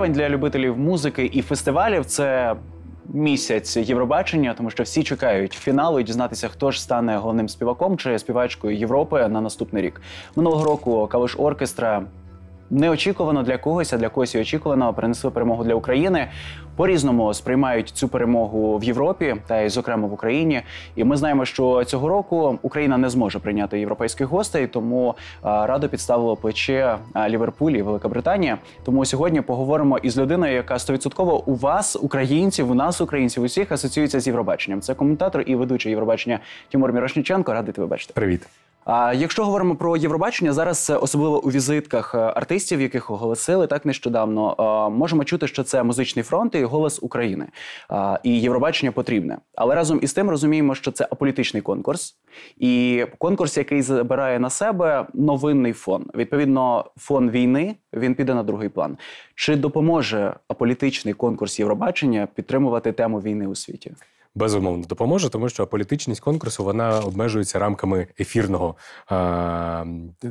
травень для любителів музики і фестивалів це місяць Євробачення, тому що всі чекають фіналу і дізнатися, хто ж стане головним співаком чи співачкою Європи на наступний рік. Минулого року Калиш оркестра неочікувано для когось, а для когось і очікувано принесли перемогу для України. По різному сприймають цю перемогу в Європі та й, зокрема, в Україні. І ми знаємо, що цього року Україна не зможе прийняти європейських гостей, тому е, радо підставило плече е, Ліверпулі і Великобританія. Тому сьогодні поговоримо із людиною, яка стовідсотково у вас, українців, у нас, українців, усіх асоціюється з Євробаченням. Це коментатор і ведучий Євробачення Тимур Мірошніченко. Радий тебе бачити. Привіт. А якщо говоримо про Євробачення, зараз е, особливо у візитках е, артистів, яких оголосили так нещодавно, е, можемо чути, що це музичний фронт і голос України. І Євробачення потрібне. Але разом із тим розуміємо, що це аполітичний конкурс, і конкурс, який забирає на себе новинний фон. Відповідно, фон війни він піде на другий план. Чи допоможе аполітичний конкурс Євробачення підтримувати тему війни у світі? безумовно допоможе, тому що політичність конкурсу вона обмежується рамками ефірного е,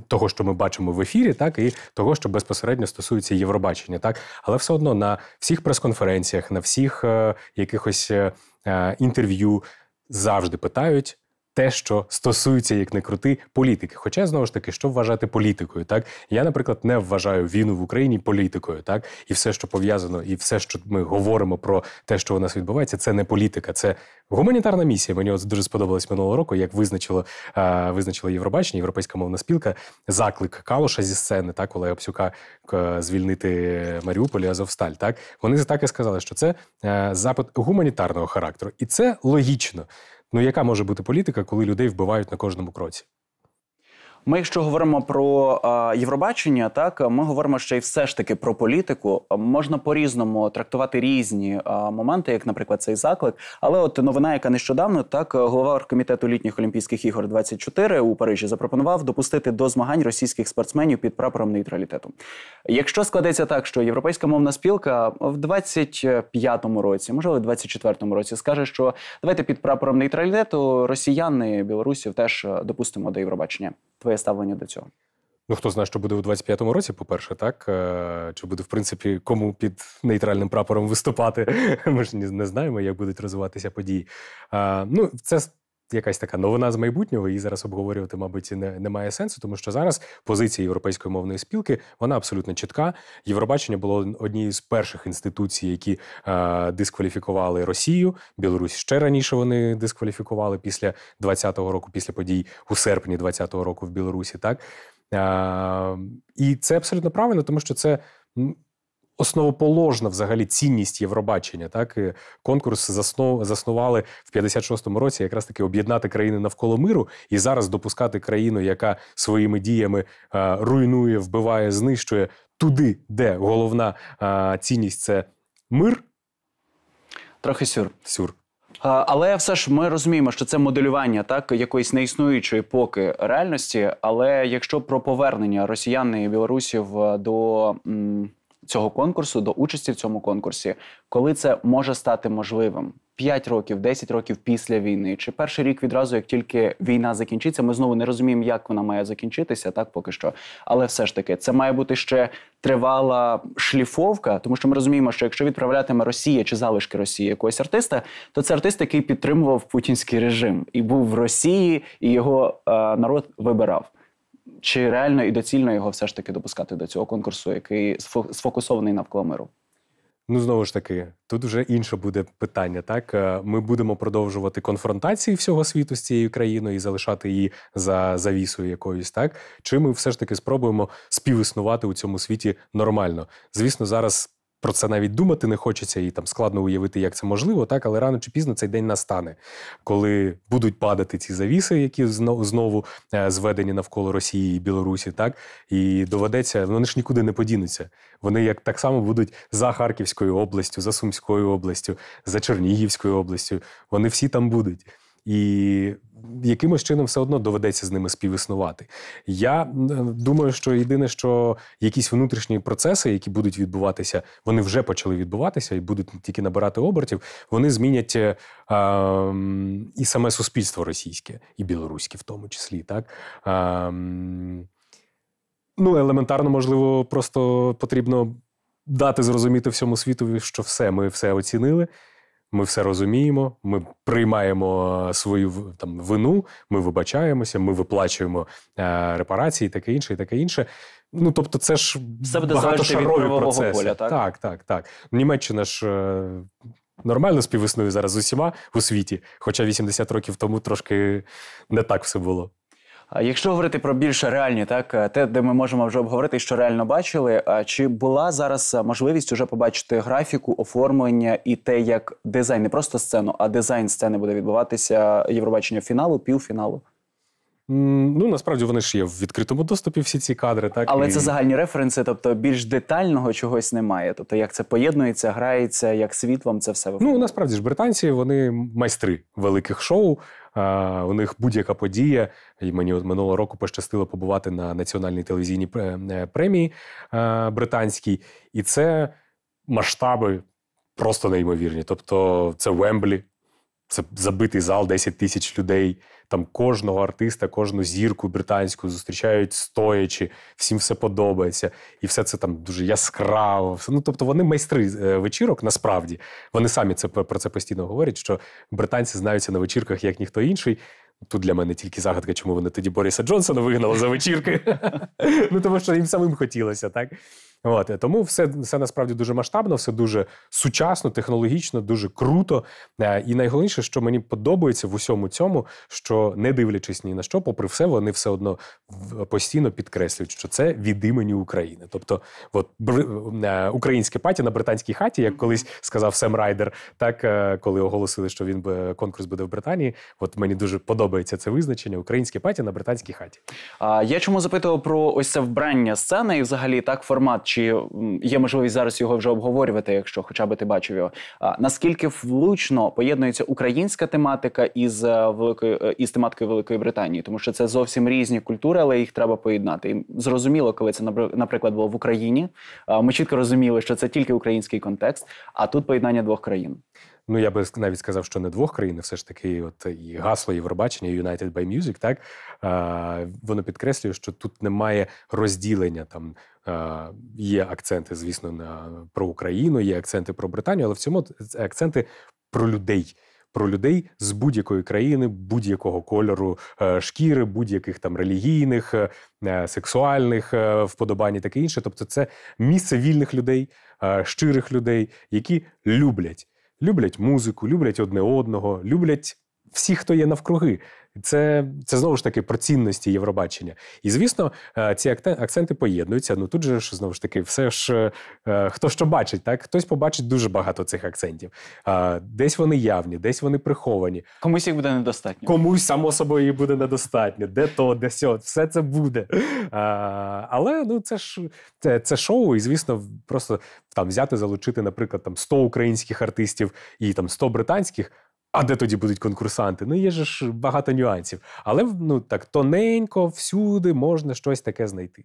того, що ми бачимо в ефірі, так і того, що безпосередньо стосується Євробачення, так але все одно на всіх прес-конференціях, на всіх е, якихось е, е інтерв'ю завжди питають те, що стосується, як не крути, політики. Хоча знову ж таки, що вважати політикою, так я, наприклад, не вважаю війну в Україні політикою, так і все, що пов'язано, і все, що ми говоримо про те, що у нас відбувається, це не політика, це гуманітарна місія. Мені от дуже сподобалось минулого року, як визначило е, визначило Євробачення, європейська мовна спілка, заклик Калуша зі сцени, так Олега Псюка звільнити Маріуполь і Азовсталь. Так вони так і сказали, що це е, запит гуманітарного характеру, і це логічно. Ну яка може бути політика, коли людей вбивають на кожному кроці? Ми, якщо говоримо про а, Євробачення, так ми говоримо ще й все ж таки про політику. Можна по-різному трактувати різні а, моменти, як, наприклад, цей заклик. Але от новина, яка нещодавно так голова оргкомітету літніх олімпійських ігор 24 у Парижі запропонував допустити до змагань російських спортсменів під прапором нейтралітету. Якщо складеться так, що європейська мовна спілка в 25-му році, можливо, в 24-му році, скаже, що давайте під прапором нейтралітету росіяни білорусів теж допустимо до Євробачення. Твоє ставлення до цього. Ну, хто знає, що буде у 25-му році, по-перше, так? Е, чи буде, в принципі, кому під нейтральним прапором виступати? Ми ж не знаємо, як будуть розвиватися події. Е, ну, це якась така новина з майбутнього. Її зараз обговорювати, мабуть, не, не має сенсу, тому що зараз позиція європейської мовної спілки вона абсолютно чітка. Євробачення було однією з перших інституцій, які е, дискваліфікували Росію. Білорусь ще раніше вони дискваліфікували після 20-го року, після подій у серпні 20-го року в Білорусі. Так е, і це абсолютно правильно, тому що це основоположна взагалі цінність Євробачення. Так конкурс заснов... заснували в 56-му році, якраз таки об'єднати країни навколо миру і зараз допускати країну, яка своїми діями а, е, руйнує, вбиває, знищує туди, де головна а, е, цінність це мир. Трохи сюр. Сюр. Але все ж ми розуміємо, що це моделювання так якоїсь неіснуючої поки реальності. Але якщо про повернення росіян і білорусів е, до м, цього конкурсу до участі в цьому конкурсі, коли це може стати можливим. 5 років, 10 років після війни, чи перший рік відразу, як тільки війна закінчиться, ми знову не розуміємо, як вона має закінчитися, так поки що. Але все ж таки, це має бути ще тривала шліфовка, тому що ми розуміємо, що якщо відправлятиме Росія чи залишки Росії якогось артиста, то це артист, який підтримував путінський режим і був в Росії, і його е, народ вибирав чи реально і доцільно його все ж таки допускати до цього конкурсу, який сфокусований навколо миру? Ну, знову ж таки, тут вже інше буде питання. Так е, ми будемо продовжувати конфронтації всього світу з цією країною і залишати її за завісою якоюсь, так чи ми все ж таки спробуємо співіснувати у цьому світі нормально? Звісно, зараз про це навіть думати не хочеться, і там складно уявити, як це можливо, так але рано чи пізно цей день настане, коли будуть падати ці завіси, які знову знову е, зведені навколо Росії і Білорусі, так і доведеться, вони ж нікуди не подінуться. Вони як так само будуть за Харківською областю, за Сумською областю, за Чернігівською областю. Вони всі там будуть і якимось чином все одно доведеться з ними співіснувати. Я е, думаю, що єдине, що якісь внутрішні процеси, які будуть відбуватися, вони вже почали відбуватися і будуть тільки набирати обертів, вони змінять е, е, і саме суспільство російське, і білоруське, в тому числі, так. Е, ну, елементарно, можливо, просто потрібно дати зрозуміти всьому світу, що все, ми все оцінили. Ми все розуміємо, ми приймаємо е, свою там вину, ми вибачаємося, ми виплачуємо е, репарації, таке інше, і таке інше. Ну тобто, це ж все буде залежати від правового поля, так? Так, так, так. Німеччина ж. Е, Нормально співіснує зараз з усіма у світі, хоча 80 років тому трошки не так все було. Якщо говорити про більш реальні, так е, те, де ми можемо вже обговорити, що реально бачили, А чи була зараз е, можливість вже побачити графіку, оформлення і те, як дизайн не просто сцену, а дизайн сцени буде відбуватися Євробачення фіналу, півфіналу? Ну насправді вони ж є в відкритому доступі всі ці кадри, так але і... це загальні референси, тобто більш детального чогось немає. Тобто, як це поєднується, грається, як світлом це все ну, виходить. Ну насправді ж британці вони майстри великих шоу. У них будь-яка подія, і мені от минулого року пощастило побувати на національній телевізійній е, премії британській, і це масштаби просто неймовірні. Тобто, це Вемблі, це забитий зал, 10 тисяч людей. Там кожного артиста, кожну зірку британську зустрічають стоячи, всім все подобається, і все це там дуже яскраво. Ну тобто вони майстри е, вечірок. Насправді вони самі це про це постійно говорять. Що британці знаються на вечірках як ніхто інший. Тут для мене тільки загадка, чому вони тоді Боріса Джонсона вигнали за вечірки. Ну тому що їм самим хотілося, так От тому все все насправді дуже масштабно, все дуже сучасно, технологічно, дуже круто. Е, і найголовніше, що мені подобається в усьому цьому, що не дивлячись ні на що, попри все, вони все одно постійно підкреслюють, що це від імені України. Тобто, от Бр е, українське паті на британській хаті, як колись сказав Сем Райдер, так е, коли оголосили, що він конкурс буде в Британії. От мені дуже подобається це визначення українське паті на британській хаті. А я чому запитував про ось це вбрання сцени і взагалі так формат. Чи є можливість зараз його вже обговорювати, якщо хоча б ти бачив його? Наскільки влучно поєднується українська тематика із е, великою е, із тематикою Великої Британії, тому що це зовсім різні культури, але їх треба поєднати. І зрозуміло, коли це наприклад, було в Україні. Ми чітко розуміли, що це тільки український контекст, а тут поєднання двох країн ну я би навіть сказав, що не двох країн, все ж таки, от і гасло Євробачення, United by Music, так а, воно підкреслює, що тут немає розділення там. Є акценти, звісно, на про Україну, є акценти про Британію, але в цьому акценти про людей. Про людей з будь-якої країни, будь-якого кольору е, шкіри, будь-яких там релігійних, е, е, сексуальних вподобань, і таке інше. Тобто, це місце вільних людей, щирих людей, які люблять люблять музику, люблять одне одного, люблять всіх, хто є навкруги. Це це знову ж таки про цінності Євробачення. І звісно, е, ці акценти поєднуються. Ну тут же ж знову ж таки, все ж е, е, хто що бачить, так хтось побачить дуже багато цих акцентів. Десь вони явні, десь вони приховані. Комусь їх буде недостатньо. Комусь само собою їх буде недостатньо. Де то, де сьо, все це буде. Але ну це ж це, це шоу, і звісно, просто там взяти, залучити, наприклад, там 100 українських артистів і там 100 британських. А де тоді будуть конкурсанти? Ну, є ж багато нюансів. Але ну так тоненько, всюди можна щось таке знайти.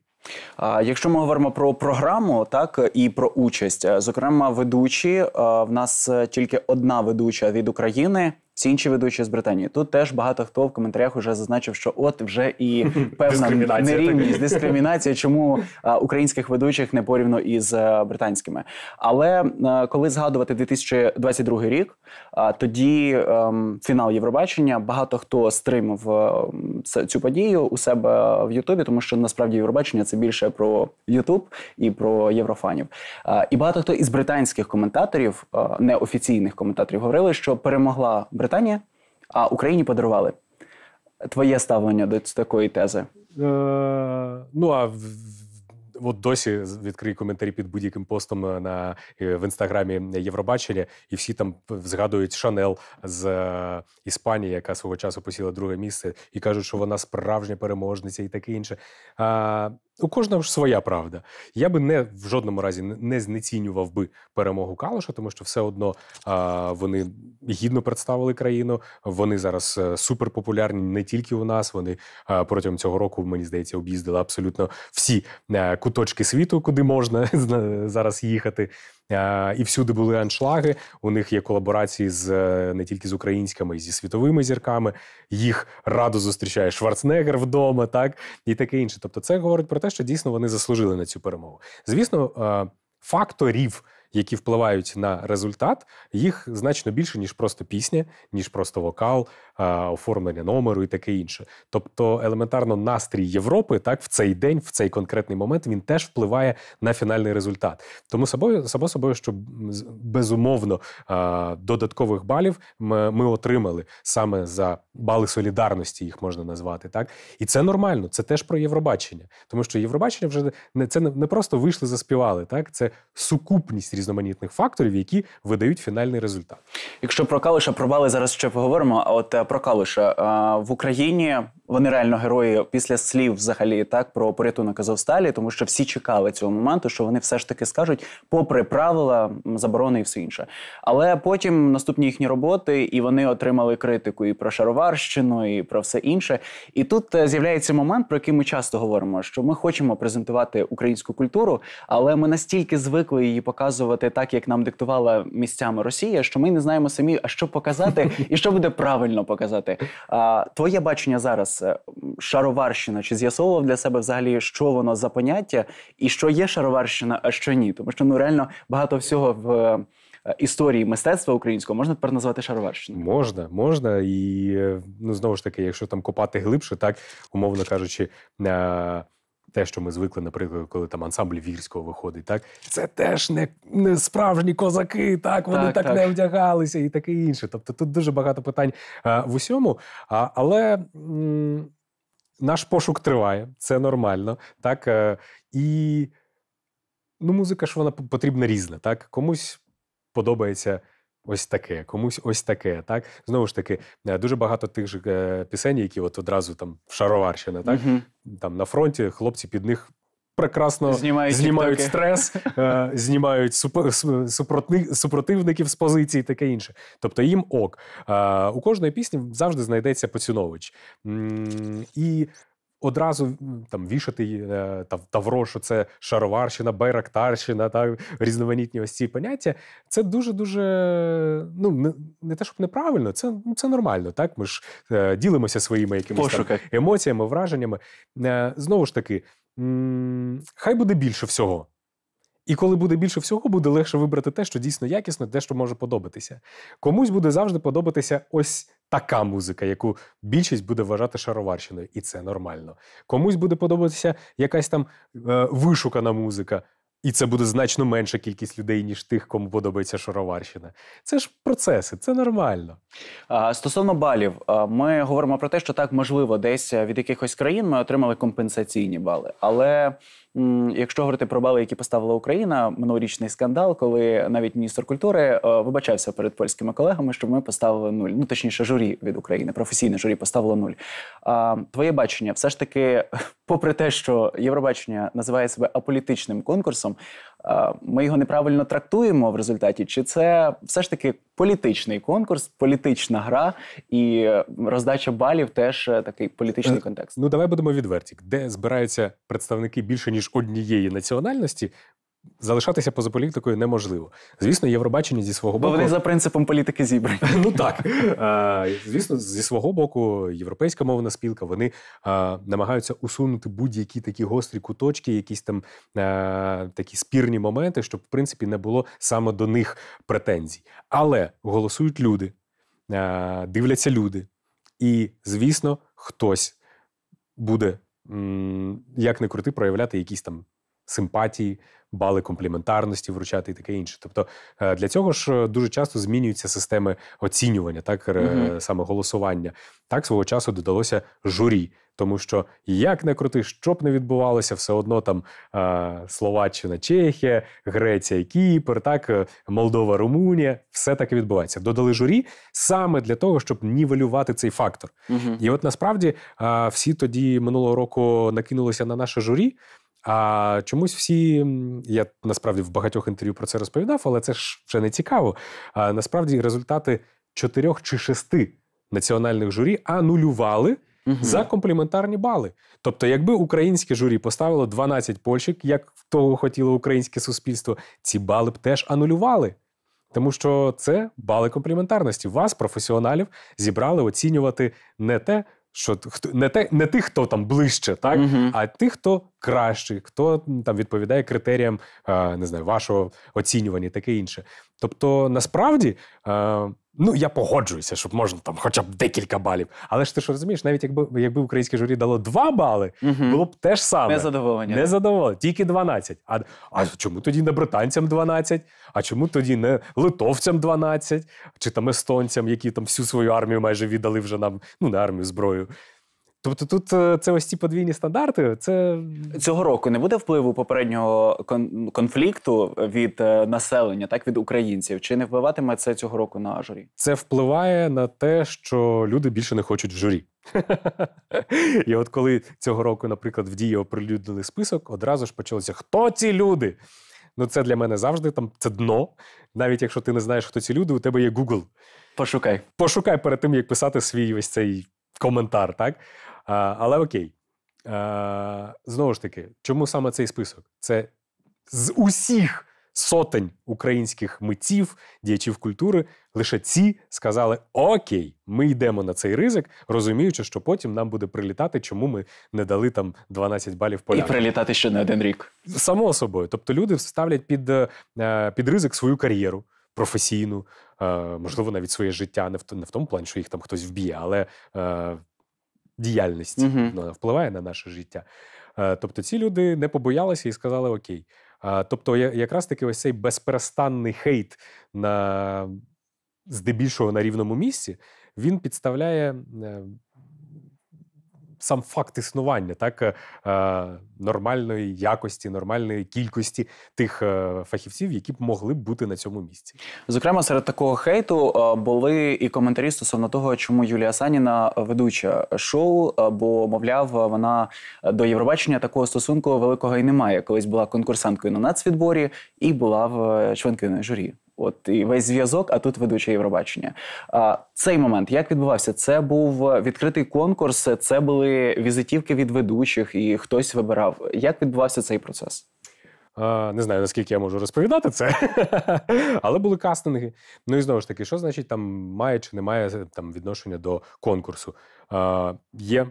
А якщо ми говоримо про програму, так і про участь, е, зокрема, ведучі е, в нас е, тільки одна ведуча від України всі інші ведучі з Британії. Тут теж багато хто в коментарях вже зазначив, що от вже і певна нерівність дискримінація, чому українських ведучих не порівно із е, британськими. Але е, коли згадувати 2022 рік, а тоді ем, фінал Євробачення багато хто стримав е, цю подію у себе в Ютубі, тому що насправді Євробачення це більше про Ютуб і про єврофанів. І багато хто із британських коментаторів, неофіційних коментаторів, говорили, що перемогла Британія Британія, а Україні подарували. Твоє ставлення до такої тези? Е, Ну а от досі відкрий коментарі під будь-яким постом е, на е, в інстаграмі Євробачення, і всі там згадують Шанел з е, Іспанії, яка свого часу посіла друге місце, і кажуть, що вона справжня переможниця і таке інше. А, у кожного ж своя правда. Я би не в жодному разі не знецінював би перемогу Калуша, тому що все одно а, вони гідно представили країну. Вони зараз е, суперпопулярні не тільки у нас. Вони а, протягом цього року, мені здається, об'їздили абсолютно всі е, куточки світу, куди можна зараз їхати. Е, і всюди були аншлаги. У них є колаборації з е, не тільки з українськими, й зі світовими зірками. Їх радо зустрічає Шварценеггер вдома, так і таке інше. Тобто, це говорить про те, що дійсно вони заслужили на цю перемогу. Звісно, е, факторів які впливають на результат, їх значно більше, ніж просто пісня, ніж просто вокал, оформлення номеру і таке інше. Тобто, елементарно, настрій Європи, так в цей день, в цей конкретний момент, він теж впливає на фінальний результат. Тому собою само собою, що безумовно додаткових балів ми отримали саме за бали солідарності, їх можна назвати так. І це нормально, це теж про Євробачення, тому що Євробачення вже не це не просто вийшли, заспівали так. Це сукупність різних різноманітних факторів, які видають фінальний результат. Якщо про калиша про зараз ще поговоримо. А от е, про калиша е, в Україні вони реально герої після слів взагалі так про порятунок Азовсталі, тому що всі чекали цього моменту, що вони все ж таки скажуть, попри правила заборони і все інше. Але потім наступні їхні роботи, і вони отримали критику і про шароварщину, і про все інше. І тут е, з'являється момент, про який ми часто говоримо, що ми хочемо презентувати українську культуру, але ми настільки звикли її показувати так, як нам диктувала місцями Росія, що ми не знаємо самі, а що показати і що буде правильно показати. А, Твоє бачення зараз вас е, шароварщина? Чи з'ясовував для себе взагалі, що воно за поняття, і що є шароварщина, а що ні? Тому що ну реально багато всього в е, історії мистецтва українського можна тепер назвати шароварщиною? Можна, можна, і е, ну знову ж таки, якщо там копати глибше, так умовно кажучи те, що ми звикли, наприклад, коли там ансамбль вірського виходить, так це теж не не справжні козаки, так вони так, так, так. не вдягалися і таке інше. Тобто тут дуже багато питань а, е, в усьому. А, Але м- наш пошук триває, це нормально, так а, е, і ну, музика ж вона потрібна різна, так комусь подобається. Ось таке, комусь ось таке. Так знову ж таки, е, дуже багато тих же е, пісень, які от одразу там в шароварщина, так угу. там на фронті хлопці під них прекрасно знімають, знімають стрес, е, знімають супротивників з позиції, таке інше. Тобто їм ок. У кожної пісні завжди знайдеться поцінович. І одразу там вішати е, тавро, що це шароварщина, байрактарщина, та різноманітні ось ці поняття. Це дуже дуже ну не, не те, щоб неправильно, це ну, це нормально. Так ми ж е, ділимося своїми якимись там, емоціями, враженнями. Е, знову ж таки, хай буде більше всього. І коли буде більше всього, буде легше вибрати те, що дійсно якісно, те, що може подобатися. Комусь буде завжди подобатися ось така музика, яку більшість буде вважати шароварщиною, і це нормально. Комусь буде подобатися якась там е, вишукана музика. І це буде значно менша кількість людей, ніж тих, кому подобається шароварщина. Це ж процеси, це нормально. Стосовно балів, ми говоримо про те, що так можливо, десь від якихось країн ми отримали компенсаційні бали. Але Якщо говорити про бали, які поставила Україна, минулорічний скандал, коли навіть міністр культури е, вибачався перед польськими колегами, що ми поставили нуль. Ну точніше, журі від України, професійне журі поставило нуль. А твоє бачення, все ж таки, попри те, що Євробачення називає себе аполітичним конкурсом, Е, ми його неправильно трактуємо в результаті, чи це все ж таки політичний конкурс, політична гра і роздача балів теж е, такий політичний е, контекст. Ну давай будемо відверті, де збираються представники більше ніж однієї національності. Залишатися поза політикою неможливо. Звісно, Євробачення зі свого боку. Бо вони за принципом політики зібрані. Ну так. Е, звісно, зі свого боку, європейська мовна спілка, вони е, намагаються усунути будь-які такі гострі куточки, якісь там е, такі спірні моменти, щоб, в принципі, не було саме до них претензій. Але голосують люди, дивляться люди. І, звісно, хтось буде, як не крути, проявляти якісь там симпатії бали компліментарності вручати і таке інше. Тобто е, для цього ж е, дуже часто змінюються системи оцінювання, так mm-hmm. саме голосування. Так свого часу додалося журі. Тому що як не крути, що б не відбувалося, все одно там Словаччина, Чехія, Греція, Кіпр, так Молдова, Румунія, все таке відбувається. Додали журі саме для того, щоб нівелювати цей фактор. Угу. І от насправді всі тоді минулого року накинулися на наше журі. А чомусь всі, я насправді в багатьох інтерв'ю про це розповідав, але це ж вже не цікаво. А Насправді результати чотирьох чи шести національних журі анулювали. Угу. За компліментарні бали. Тобто, якби українське журі поставило 12 польщик, як того хотіло українське суспільство, ці бали б теж анулювали. Тому що це бали компліментарності. Вас, професіоналів, зібрали оцінювати не те, що не те, не тих, хто там ближче, так угу. а тих, хто кращий, хто там відповідає критеріям е, не знаю, вашого оцінювання, і таке інше. Тобто, насправді, е, ну я погоджуюся, щоб можна там, хоча б декілька балів. Але ж ти ж розумієш, навіть якби якби українське журі дало два бали, угу. було б те ж саме Не Незадоволення, тільки 12. А а чому тоді не британцям 12? А чому тоді не литовцям 12? Чи там естонцям, які там всю свою армію майже віддали вже нам, ну не армію зброю. Тобто тут е, це ось ці подвійні стандарти. Це цього року не буде впливу попереднього конфлікту від е, населення, так від українців. Чи не впливатиме це цього року на журі? Це впливає на те, що люди більше не хочуть в журі. І от коли цього року, наприклад, в дії оприлюднили список, одразу ж почалося хто ці люди? Ну це для мене завжди там це дно. Навіть якщо ти не знаєш, хто ці люди, у тебе є Google. Пошукай. Пошукай перед тим, як писати свій ось цей коментар, так. Але окей. Знову ж таки, чому саме цей список? Це з усіх сотень українських митців, діячів культури, лише ці сказали: Окей, ми йдемо на цей ризик, розуміючи, що потім нам буде прилітати, чому ми не дали там 12 балів полякам. І прилітати ще не один рік. Само собою. Тобто люди ставлять під, е, е, під ризик свою кар'єру. Професійну, е, можливо, навіть своє життя, не в тому плані, що їх там хтось вб'є, але діяльність угу. вона впливає на наше життя. Е, тобто ці люди не побоялися і сказали Окей. Тобто, якраз таки ось цей безперестанний хейт на здебільшого на рівному місці, він підставляє е, сам факт існування так е, е, нормальної якості, нормальної кількості тих е, фахівців, які б могли б бути на цьому місці. Зокрема, серед такого хейту були і коментарі стосовно того, чому Юлія Саніна ведуча шоу, бо мовляв, вона до Євробачення такого стосунку великого і немає. Колись була конкурсанткою на нацвідборі і була в членкиною журі. От і весь зв'язок, а тут ведуче Євробачення. А, Цей момент як відбувався? Це був відкритий конкурс, це були візитівки від ведучих, і хтось вибирав. Як відбувався цей процес? Не знаю, наскільки я можу розповідати це, але були кастинги. Ну і знову ж таки, що значить там має чи немає е, там відношення до конкурсу? Є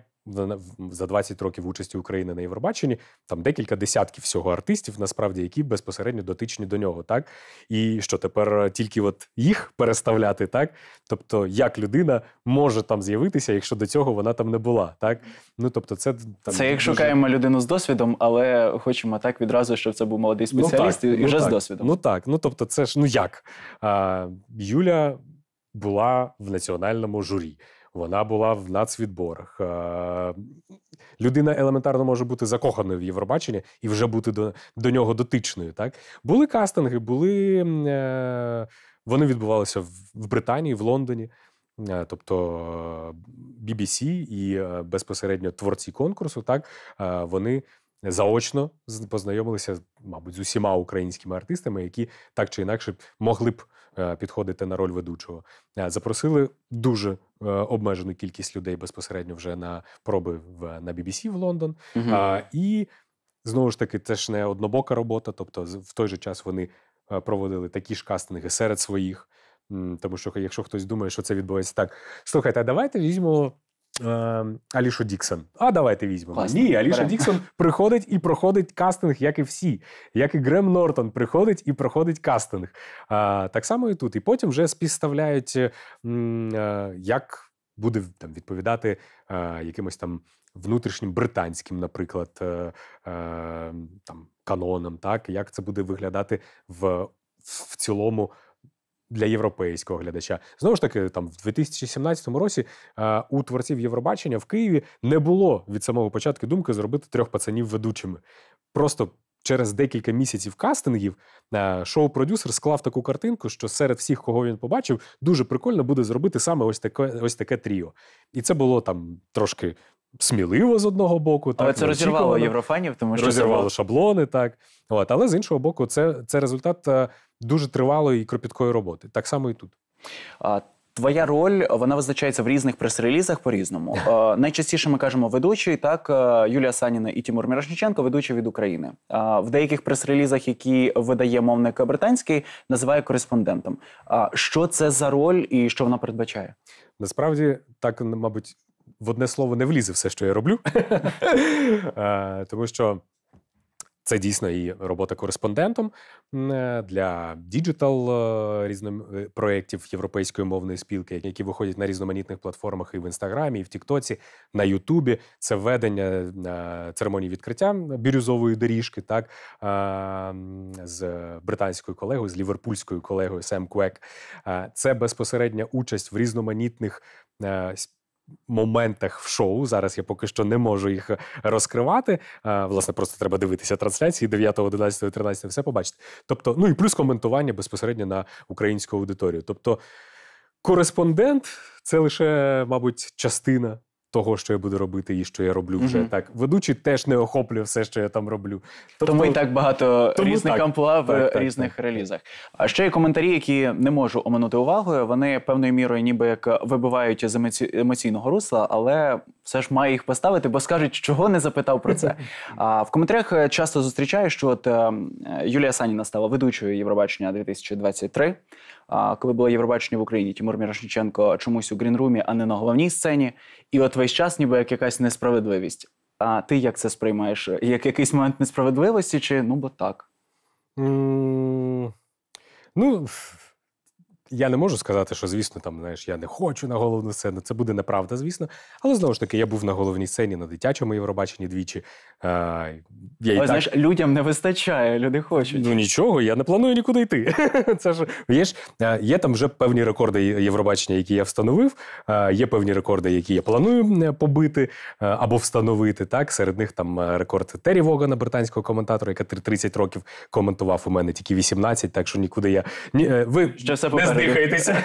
за 20 років участі України на Євробаченні там декілька десятків всього артистів, насправді, які безпосередньо дотичні до нього, так і що тепер тільки от їх переставляти, так тобто, як людина може там з'явитися, якщо до цього вона там не була, так ну тобто, це там це як дуже... шукаємо людину з досвідом, але хочемо так відразу, щоб це був молодий спеціаліст ну, так, і ну вже так, з досвідом. Ну так, ну тобто, це ж ну як А, Юля була в національному журі вона була в нацвідборах. Е, людина елементарно може бути закоханою в Євробачення і вже бути до до нього дотичною. Так були кастинги, були е, вони відбувалися в Британії, в Лондоні. Е, тобто BBC і безпосередньо творці конкурсу, так вони заочно познайомилися, мабуть, з усіма українськими артистами, які так чи інакше могли б Е, підходити на роль ведучого. Е, запросили дуже е, обмежену кількість людей безпосередньо вже на проби в на BBC в Лондон. Угу. І знову ж таки, це ж не однобока робота. Тобто, в той же час вони проводили такі ж кастинги серед своїх. Тому що, якщо хтось думає, що це відбувається так, слухайте, а давайте візьмемо Ем, Алішу Діксон. А давайте візьмемо. Класно. Ні, Аліша Діксон приходить і проходить кастинг, як і всі, як і Грем Нортон приходить і проходить кастинг. А, Так само і тут. І потім вже співставляють, е, як буде там відповідати е, якимось там внутрішнім британським, наприклад, е, там канонам, так як це буде виглядати в. В цілому для європейського глядача. Знову ж таки, там в 2017 році е, у творців Євробачення в Києві не було від самого початку думки зробити трьох пацанів ведучими. Просто через декілька місяців кастингів е, шоу-продюсер склав таку картинку, що серед всіх, кого він побачив, дуже прикольно буде зробити саме ось таке ось таке тріо. І це було там трошки сміливо з одного боку. Але так, це розірвало єврофанів, тому що розірвало шаблони, так. От. Але з іншого боку, це це результат е, дуже тривалої і кропіткої роботи. Так само і тут. А, Твоя роль вона визначається в різних прес-релізах по-різному. Е, найчастіше ми кажемо ведучий, так е, Юлія Саніна і Тімур Мірошниченко, ведучі від України. Е, в деяких прес-релізах, які видає мовник британський, називає кореспондентом. Е, що це за роль і що вона передбачає? Насправді так, мабуть, в одне слово не влізе все, що я роблю. Е, тому що це дійсно і робота кореспондентом е, для діджитал е, проєктів європейської мовної спілки, які виходять на різноманітних платформах і в інстаграмі, і в Тіктоці, на Ютубі. Це ведення церемонії відкриття бірюзової доріжки, так з британською колегою, з ліверпульською колегою Сем Квек. Це безпосередня участь в різноманітних моментах в шоу. Зараз я поки що не можу їх розкривати. Е, власне, просто треба дивитися трансляції 9, 11, 13, все побачите. Тобто, ну і плюс коментування безпосередньо на українську аудиторію. Тобто, кореспондент це лише, мабуть, частина того, що я буду робити, і що я роблю вже mm-hmm. так. Ведучий теж не охоплює все, що я там роблю. Тобто, тому і так багато тому різних так, амплуа в так, різних так, релізах. А ще є коментарі, які не можу оминути увагою. Вони певною мірою, ніби як вибивають з емоційного русла, але все ж має їх поставити, бо скажуть, чого не запитав про це. А в коментарях е, часто зустрічаю, що от ем, Юлія Саніна стала ведучою Євробачення 2023 коли було Євробачення в Україні, Тимур Мірошниченко чомусь у грінрумі, а не на головній сцені. І от весь час, ніби як якась несправедливість. А ти як це сприймаєш? Як якийсь момент несправедливості, чи ну бо так? Mm, ну я не можу сказати, що звісно, там знаєш, я не хочу на головну сцену. Це буде неправда, звісно. Але знову ж таки, я був на головній сцені на дитячому Євробаченні двічі. А, я Але, так... знаєш, людям не вистачає, люди хочуть. Ну нічого, я не планую нікуди йти. Це ж є ж є там вже певні рекорди Євробачення, які я встановив. Є певні рекорди, які я планую е, побити або встановити. Так, серед них там е, рекорд Террі Вогана, британського коментатора, яка 30 років коментував у мене тільки 18, так що нікуди я ні е, ви Ще все не дихайтеся.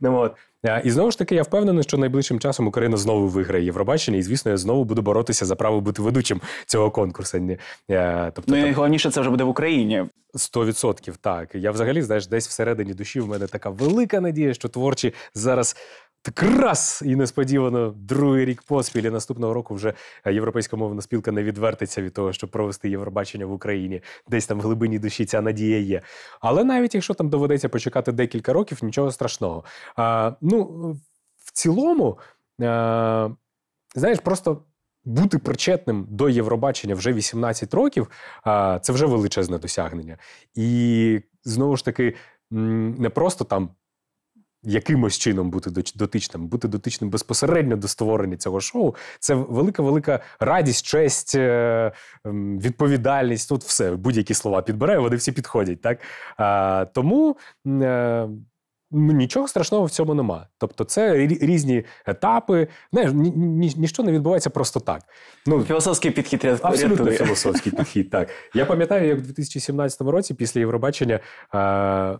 Ну, от. Е, і знову ж таки, я впевнений, що найближчим часом Україна знову виграє Євробачення, і звісно, я знову буду боротися за право бути ведучим цього конкурсу. Е, тобто, ну, найголовніше це вже буде в Україні. Сто відсотків так. Я взагалі знаєш, десь всередині душі в мене така велика надія, що творчі зараз так раз і несподівано другий рік поспіль і наступного року вже е, європейська мовна спілка не відвертиться від того, щоб провести Євробачення в Україні. Десь там в глибині душі ця надія є. Але навіть якщо там доведеться почекати декілька років, нічого страшного. А, Ну в цілому, а, е, знаєш, просто. Бути причетним до Євробачення вже 18 років це вже величезне досягнення. І знову ж таки, не просто там якимось чином бути дотичним, бути дотичним безпосередньо до створення цього шоу. Це велика, велика радість, честь, е, відповідальність. Тут все будь-які слова підбирає, вони всі підходять. Так тому е, Ну, нічого страшного в цьому нема. Тобто, це різні етапи. Знаєш, ні, ні, нічого не відбувається просто так. Ну філософський підхід рятує. абсолютно філософський підхід. Так я пам'ятаю, як в 2017 році, після Євробачення е-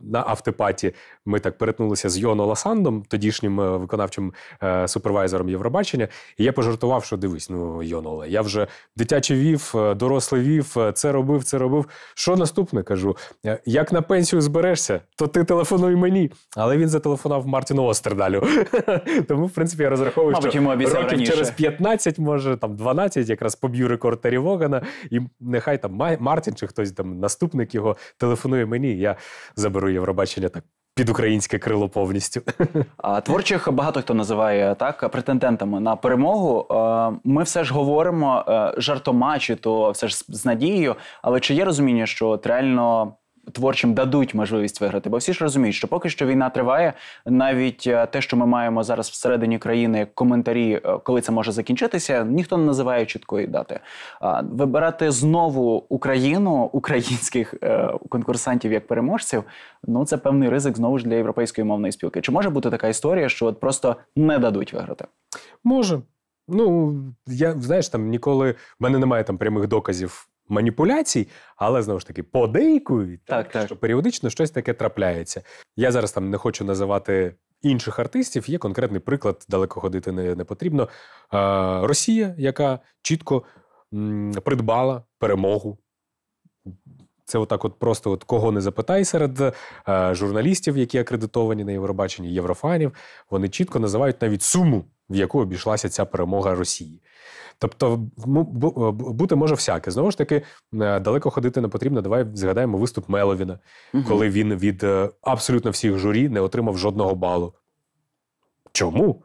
на автопаті ми так перетнулися з Йоно Ласандом, тодішнім е, виконавчим е- супервайзером Євробачення. І я пожартував, що дивись, ну Йоноле, я вже дитячий вів, е, дорослий вів, е, це робив, це робив. Що наступне кажу? Як на пенсію зберешся, то ти телефонуй мені. Але він зателефонував Мартіну Остердалю. Тому, в принципі, я розраховую, Мабуть, що років раніше. через 15, може там 12, якраз поб'ю рекорд Террі Вогана, і нехай там Мартін чи хтось там наступник його телефонує мені. Я заберу Євробачення так. Під українське крило повністю а, творчих багато хто називає так претендентами на перемогу. Е, ми все ж говоримо е, жартома, чи то все ж з надією. Але чи є розуміння, що от реально творчим дадуть можливість виграти, бо всі ж розуміють, що поки що війна триває, навіть е, те, що ми маємо зараз всередині країни, коментарі, е, коли це може закінчитися, ніхто не називає чіткої дати. Е, вибирати знову Україну українських конкурсантів як переможців, ну це певний ризик знову ж для європейської мовної спілки. Чи може бути така історія, що от просто не дадуть виграти? Може. Ну, я знаєш, там ніколи в мене немає там прямих доказів маніпуляцій, але знову ж таки подейкують, так, так, так. що періодично щось таке трапляється. Я зараз там не хочу називати. Інших артистів є конкретний приклад, далеко ходити не, не потрібно. Е, Росія, яка чітко м, придбала перемогу. Це отак, от просто от кого не запитай серед е, журналістів, які акредитовані на Євробаченні, єврофанів. Вони чітко називають навіть суму в яку обійшлася ця перемога Росії. Тобто, е, бути може всяке. Знову ж таки, е, далеко ходити не потрібно. Давай згадаємо виступ Меловіна, угу. коли він від е, абсолютно всіх журі не отримав жодного балу. Чому?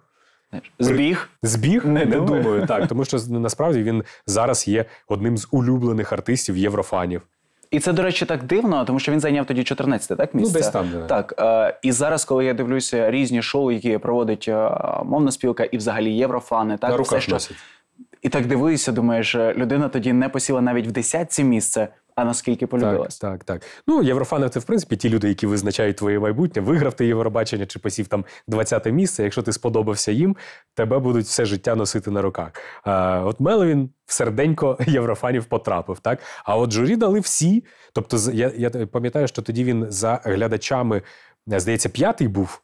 Збіг? Збіг? Не, не думаю. так. Тому що насправді він зараз є одним з улюблених артистів єврофанів. І це, до речі, так дивно, тому що він зайняв тоді 14 так ну, місце? Ну, десь там, да. так. Е, і зараз, коли я дивлюся різні шоу, які проводить е, мовна спілка, і взагалі єврофани, так На все, руках що... носять. і так дивуюся, думаєш, е, людина тоді не посіла навіть в десятці місце. А наскільки полюбилась? Так, так. так. Ну, Єврофани це в принципі ті люди, які визначають твоє майбутнє, виграв ти Євробачення чи посів там 20-те місце. Якщо ти сподобався їм, тебе будуть все життя носити на руках. А, От Меловін в серденько єврофанів потрапив, так? А от журі дали всі. Тобто, я, я пам'ятаю, що тоді він за глядачами, здається, п'ятий був,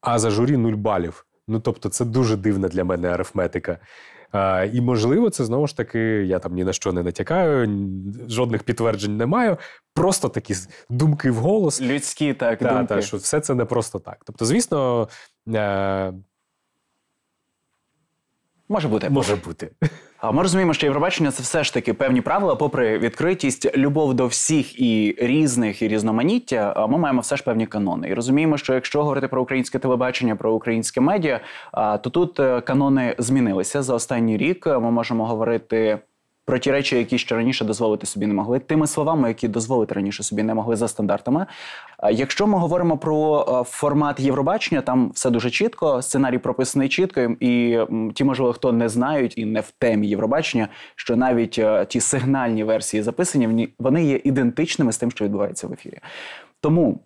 а за журі нуль балів. Ну тобто, це дуже дивна для мене арифметика. А, І можливо, це знову ж таки, я там ні на що не натякаю, жодних підтверджень не маю. Просто такі думки в голос. Людські так. Та, думки. Та, що все це не просто так. Тобто, звісно. Е, Може бути, може бути. а Ми розуміємо, що Євробачення це все ж таки певні правила, попри відкритість, любов до всіх і різних, і різноманіття. А Ми маємо все ж певні канони. І розуміємо, що якщо говорити про українське телебачення, про українське медіа, то тут е, канони змінилися за останній рік. Ми можемо говорити про ті речі, які ще раніше дозволити собі не могли, тими словами, які дозволити раніше собі не могли за стандартами. Якщо ми говоримо про е, формат Євробачення, там все дуже чітко, сценарій прописаний чітко, і ті, можливо, хто не знають і не в темі Євробачення, що навіть е, ті сигнальні версії записані, вони є ідентичними з тим, що відбувається в ефірі. Тому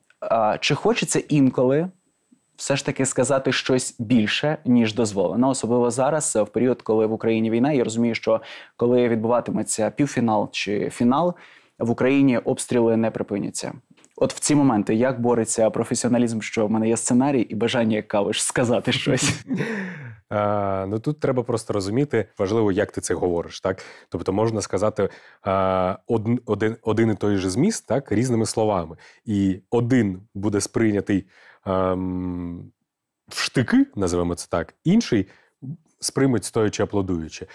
чи хочеться інколи все ж таки сказати щось більше ніж дозволено, особливо зараз, е, в період, коли в Україні війна, я розумію, що коли відбуватиметься півфінал чи фінал, в Україні обстріли не припиняться. От в ці моменти як бореться професіоналізм, що в мене є сценарій і бажання як кавиш сказати щось. А, Ну тут треба просто розуміти, важливо, як ти це говориш, так тобто можна сказати а, один, один один і той же зміст, так різними словами, і один буде сприйнятий ем, в штики, називаємо це так, інший сприймуть стоячи, аплодуючи. Е,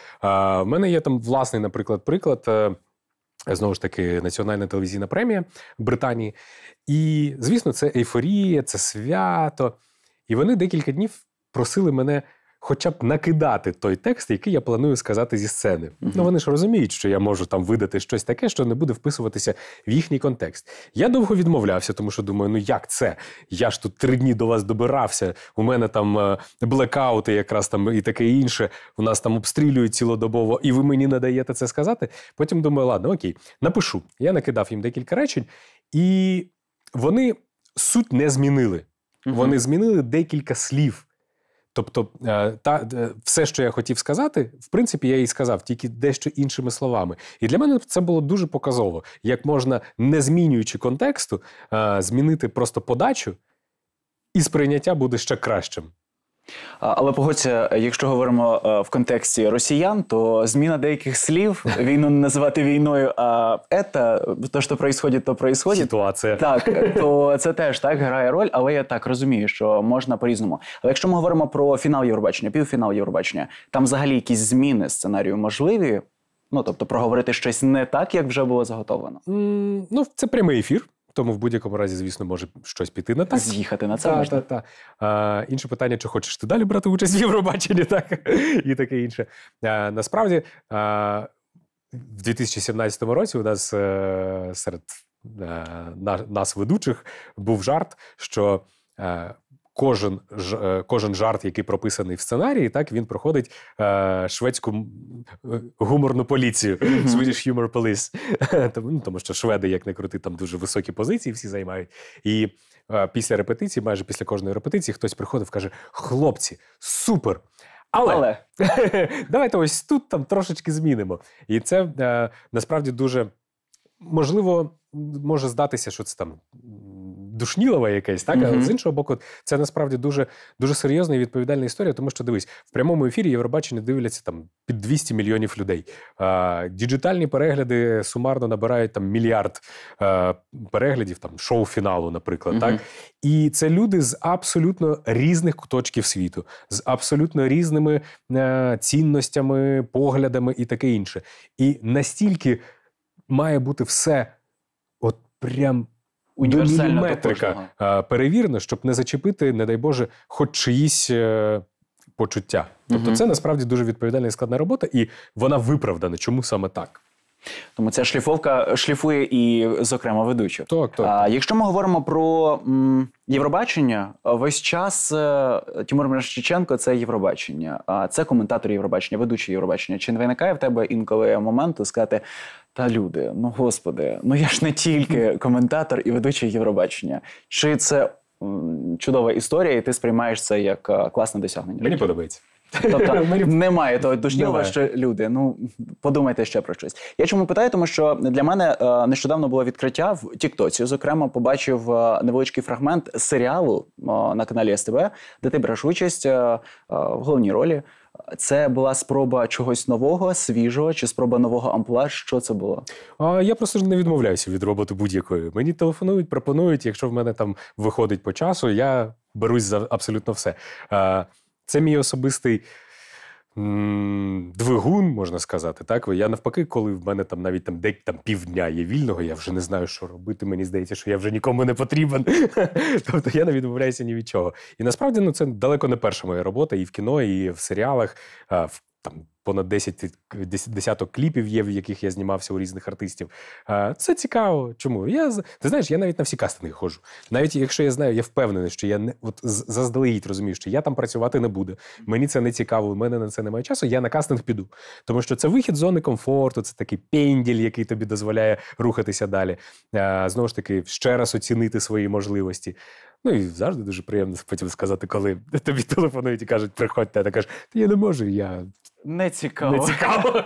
в мене є там власний, наприклад, приклад. Е, Знову ж таки, національна телевізійна премія в Британії. І, звісно, це ейфорія, це свято. І вони декілька днів просили мене хоча б накидати той текст, який я планую сказати зі сцени. Uh-huh. Ну вони ж розуміють, що я можу там видати щось таке, що не буде вписуватися в їхній контекст. Я довго відмовлявся, тому що думаю, ну як це? Я ж тут три дні до вас добирався. У мене там е, блекаути, якраз там і таке інше. У нас там обстрілюють цілодобово, і ви мені не даєте це сказати. Потім думаю, ладно, окей, напишу. Я накидав їм декілька речень, і вони суть не змінили. Угу. Вони змінили декілька слів. Тобто, е, та е, все, що я хотів сказати, в принципі, я їй сказав, тільки дещо іншими словами. І для мене це було дуже показово, як можна, не змінюючи контексту, е, змінити просто подачу, і сприйняття буде ще кращим. Але погодься, якщо говоримо е, в контексті росіян, то зміна деяких слів війну не називати війною, а ета, то, що происходить, то происходить. Ситуація. Так, то це теж так грає роль, але я так розумію, що можна по-різному. Але якщо ми говоримо про фінал Євробачення, півфінал Євробачення, там взагалі якісь зміни сценарію можливі. Ну тобто проговорити щось не так, як вже було заготовано. Mm, ну, це прямий ефір. Тому в будь-якому разі, звісно, може щось піти на так. з'їхати на це та, можна. Та, та. А, Інше питання, чи хочеш ти далі брати участь в Євробаченні, так і таке інше. А, насправді, а, в 2017 році у нас е, серед е, нас ведучих був жарт, що е, кожен е, кожен жарт, який прописаний в сценарії, так він проходить е, шведську е, гуморну поліцію, Swedish Humor Police. ну, тому що шведи, як не крути, там дуже високі позиції всі займають. І е, після репетиції, майже після кожної репетиції, хтось приходив, каже: Хлопці, супер! Але, Але. давайте ось тут там трошечки змінимо. І це е, насправді дуже можливо може здатися, що це там душнілова якесь, так? Mm-hmm. А з іншого боку, це насправді дуже дуже серйозна і відповідальна історія, тому що дивись, в прямому ефірі Євробачення дивляться там під 200 мільйонів людей. А, Діджитальні перегляди сумарно набирають там мільярд а, переглядів, там шоу фіналу, наприклад. Mm-hmm. так? І це люди з абсолютно різних куточків світу, з абсолютно різними а, е, цінностями, поглядами і таке інше. І настільки має бути все от прям до міліметрика перевірена, щоб не зачепити, не дай Боже, хоч чиїсь е, почуття. Тобто, угу. це насправді дуже відповідальна і складна робота, і вона виправдана. Чому саме так? Тому ця шліфовка шліфує і, зокрема, ведучих. Так, так. А якщо ми говоримо про м, Євробачення, весь час е, Тимур Мрашчиченко – це Євробачення, а це коментатор Євробачення, ведучий Євробачення. Чи не виникає в тебе інколи моменту сказати: та люди, ну господи, ну я ж не тільки коментатор і ведучий Євробачення, чи це м, чудова історія, і ти сприймаєш це як е, класне досягнення? Мені подобається. Тобто немає того душніва, що люди. Ну подумайте ще про щось. Я чому питаю, тому що для мене е, нещодавно було відкриття в Тіктоці. Зокрема, побачив е, невеличкий фрагмент серіалу е, на каналі СТБ, де ти береш участь в головній ролі. Це була спроба чогось нового, свіжого чи спроба нового амплуа? Що це було? А я просто не відмовляюся від роботи будь-якої. Мені телефонують, пропонують. Якщо в мене там виходить по часу, я берусь за абсолютно все. Це мій особистий двигун, можна сказати. Так? Я навпаки, коли в мене там навіть там, десь там півдня є вільного, я вже не знаю, що робити. Мені здається, що я вже нікому не потрібен. Тобто я не відмовляюся ні від чого. І насправді ну, це далеко не перша моя робота і в кіно, і в серіалах. в там понад 10 десяток кліпів є, в яких я знімався у різних артистів. Це цікаво. Чому? Я Ти знаєш, я навіть на всі кастинги ходжу. Навіть якщо я знаю, я впевнений, що я не от заздалегідь розумію, що я там працювати не буду. Мені це не цікаво, в мене на це немає часу. Я на кастинг піду. Тому що це вихід з зони комфорту, це такий пенділь, який тобі дозволяє рухатися далі. Знову ж таки, ще раз оцінити свої можливості. Ну і завжди дуже приємно потім сказати, коли тобі телефонують і кажуть, приходьте, а ти кажеш, я не можу, я не цікаво. Не цікаво.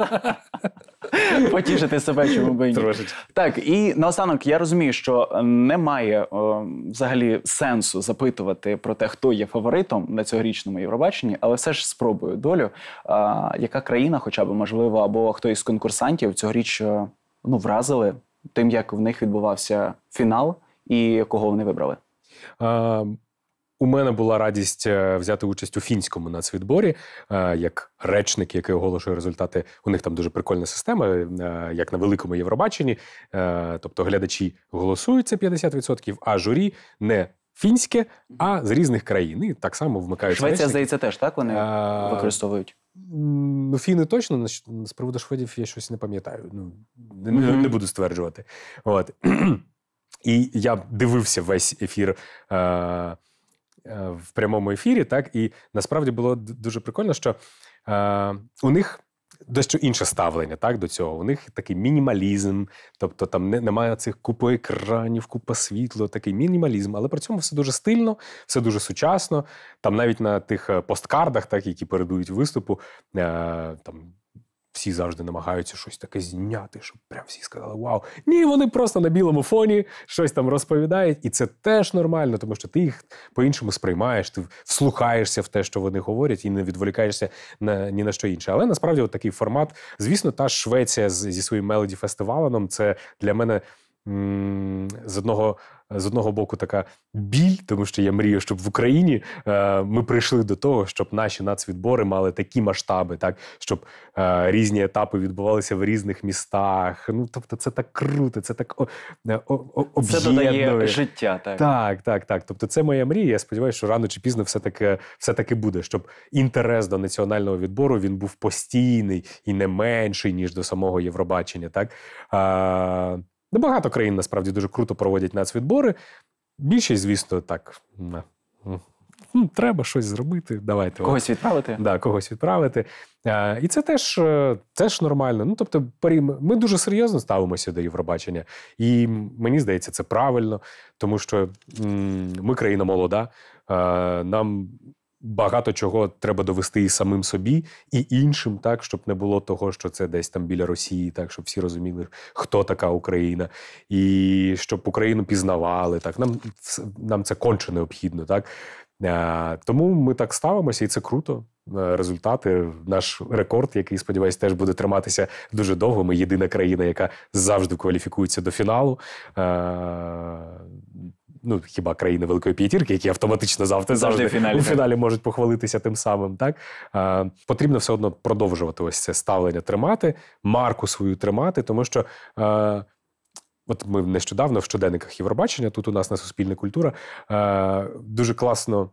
Потішити себе, чому би ні. Трошечки. Так, і наостанок я розумію, що немає о, е, взагалі сенсу запитувати про те, хто є фаворитом на цьогорічному Євробаченні, але все ж спробую долю. А, е, Яка країна, хоча б, можливо, або хто із конкурсантів цьогоріч е, ну, вразили тим, як в них відбувався фінал і кого вони вибрали? А, ем, у мене була радість е, взяти участь у фінському нацвідборі е, як речник, який оголошує результати. У них там дуже прикольна система, е, як на великому Євробаченні. Тобто глядачі голосують це 50%, а журі не фінське, а з різних країн. І так само вмикають. Швеція, здається, теж так вони а... використовують. Ну, фіни точно ну, з приводу шведів я щось не пам'ятаю. Ну не, mm не буду стверджувати. От і я дивився весь ефір. Е- Е, в прямому ефірі, так і насправді було дуже прикольно, що е, у них. Дещо інше ставлення так до цього. У них такий мінімалізм, тобто там не, немає цих купи екранів, купа світла, такий мінімалізм, але при цьому все дуже стильно, все дуже сучасно. Там навіть на тих е, посткардах, так які передують виступу, е, там всі завжди намагаються щось таке зняти, щоб прям всі сказали Вау! Ні, вони просто на білому фоні щось там розповідають, і це теж нормально, тому що ти їх по-іншому сприймаєш, ти вслухаєшся в те, що вони говорять, і не відволікаєшся на ні на що інше. Але насправді, от такий формат, звісно, та Швеція зі своїм мелоді фестивалом це для мене з одного з одного боку така біль, тому що я мрію, щоб в Україні е, ми прийшли до того, щоб наші нацвідбори мали такі масштаби, так щоб е, різні етапи відбувалися в різних містах. Ну тобто, це так круто, це так о, е, о, о, Це додає життя. Так, так, так. так. Тобто, це моя мрія. Я сподіваюся, що рано чи пізно все таке все таки буде, щоб інтерес до національного відбору він був постійний і не менший ніж до самого Євробачення. Так. Е, де ну, багато країн насправді дуже круто проводять нацвідбори. Більшість, звісно, так. Е, треба щось зробити. Давайте когось відправити. Да, когось відправити. А, е, І це теж е, теж нормально. Ну тобто, ми дуже серйозно ставимося до Євробачення, і мені здається, це правильно, тому що м- ми країна молода. А, Нам багато чого треба довести і самим собі, і іншим, так щоб не було того, що це десь там біля Росії, так щоб всі розуміли, хто така Україна, і щоб Україну пізнавали. Так нам нам це конче необхідно, так. Е, тому ми так ставимося, і це круто. Е, результати, наш рекорд, який сподіваюсь, теж буде триматися дуже довго. Ми єдина країна, яка завжди кваліфікується до фіналу. Е, ну хіба країни Великої П'ятірки, які автоматично завжди завжди, завжди фіналі, у фіналі так. можуть похвалитися тим самим. Так а, е, потрібно все одно продовжувати ось це ставлення тримати, марку свою тримати, тому що. А, е, От ми нещодавно в щоденниках Євробачення, тут у нас на суспільна культура, е, дуже класно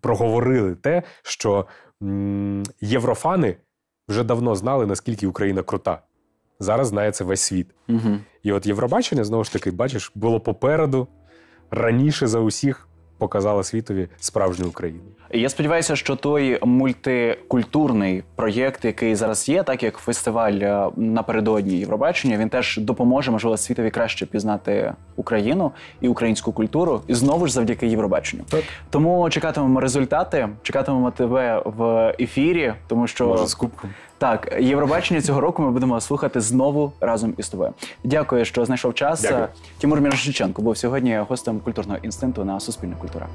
проговорили те, що єврофани вже давно знали, наскільки Україна крута. Зараз знає це весь світ. Угу. І от Євробачення знову ж таки, бачиш, було попереду раніше за усіх. Показала світові справжню Україну. Я сподіваюся, що той мультикультурний проєкт, який зараз є, так як фестиваль е, напередодні Євробачення, він теж допоможе можливо світові краще пізнати Україну і українську культуру, і знову ж завдяки Євробаченню. Так. Тому чекатимемо результати, чекатимемо тебе в ефірі, тому що Може, з кубком так, Євробачення цього року ми будемо слухати знову разом із тобою. Дякую, що знайшов час. Дякую. Тимур Мірошниченко був сьогодні гостем культурного інстинкту на Суспільна культура.